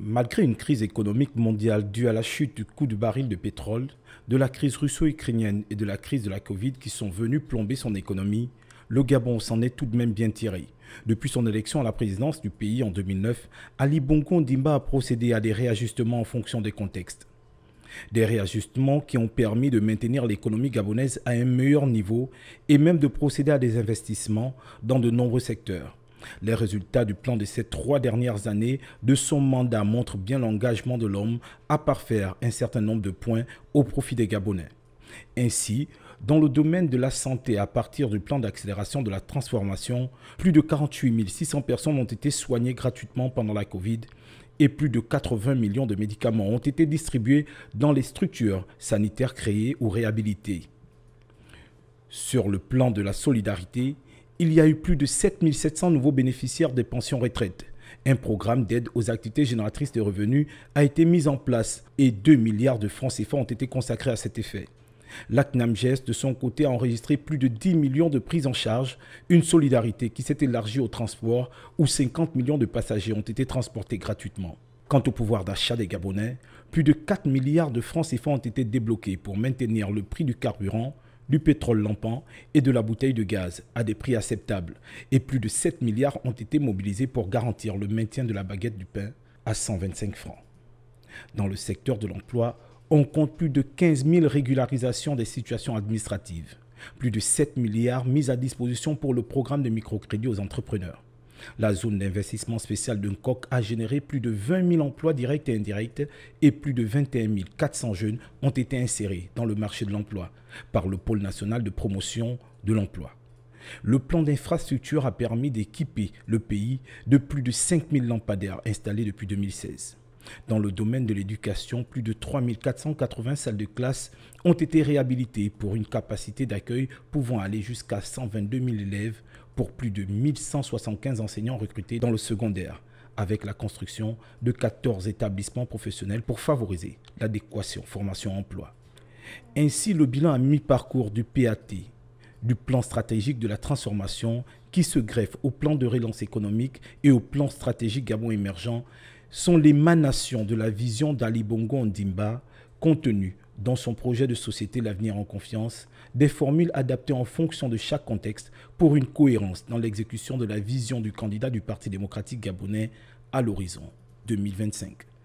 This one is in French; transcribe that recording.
Malgré une crise économique mondiale due à la chute du coût du baril de pétrole, de la crise russo-ukrainienne et de la crise de la Covid qui sont venues plomber son économie, le Gabon s'en est tout de même bien tiré. Depuis son élection à la présidence du pays en 2009, Ali Bongo Ndimba a procédé à des réajustements en fonction des contextes. Des réajustements qui ont permis de maintenir l'économie gabonaise à un meilleur niveau et même de procéder à des investissements dans de nombreux secteurs. Les résultats du plan de ces trois dernières années de son mandat montrent bien l'engagement de l'homme à parfaire un certain nombre de points au profit des Gabonais. Ainsi, dans le domaine de la santé, à partir du plan d'accélération de la transformation, plus de 48 600 personnes ont été soignées gratuitement pendant la Covid et plus de 80 millions de médicaments ont été distribués dans les structures sanitaires créées ou réhabilitées. Sur le plan de la solidarité, il y a eu plus de 7700 nouveaux bénéficiaires des pensions retraites. Un programme d'aide aux activités génératrices de revenus a été mis en place et 2 milliards de francs CFA ont été consacrés à cet effet. L'ACNAMGES, de son côté, a enregistré plus de 10 millions de prises en charge, une solidarité qui s'est élargie au transport où 50 millions de passagers ont été transportés gratuitement. Quant au pouvoir d'achat des Gabonais, plus de 4 milliards de francs CFA ont été débloqués pour maintenir le prix du carburant, du pétrole lampant et de la bouteille de gaz à des prix acceptables. Et plus de 7 milliards ont été mobilisés pour garantir le maintien de la baguette du pain à 125 francs. Dans le secteur de l'emploi, on compte plus de 15 000 régularisations des situations administratives, plus de 7 milliards mis à disposition pour le programme de microcrédit aux entrepreneurs. La zone d'investissement spécial de a généré plus de 20 000 emplois directs et indirects et plus de 21 400 jeunes ont été insérés dans le marché de l'emploi par le pôle national de promotion de l'emploi. Le plan d'infrastructure a permis d'équiper le pays de plus de 5 000 lampadaires installés depuis 2016. Dans le domaine de l'éducation, plus de 3480 salles de classe ont été réhabilitées pour une capacité d'accueil pouvant aller jusqu'à 122 000 élèves pour plus de 1175 enseignants recrutés dans le secondaire avec la construction de 14 établissements professionnels pour favoriser l'adéquation formation-emploi. Ainsi, le bilan à mi-parcours du PAT, du plan stratégique de la transformation qui se greffe au plan de relance économique et au plan stratégique Gabon émergent, sont l'émanation de la vision d'Ali Bongo Ndimba, contenue dans son projet de société L'avenir en confiance, des formules adaptées en fonction de chaque contexte pour une cohérence dans l'exécution de la vision du candidat du Parti démocratique gabonais à l'horizon 2025.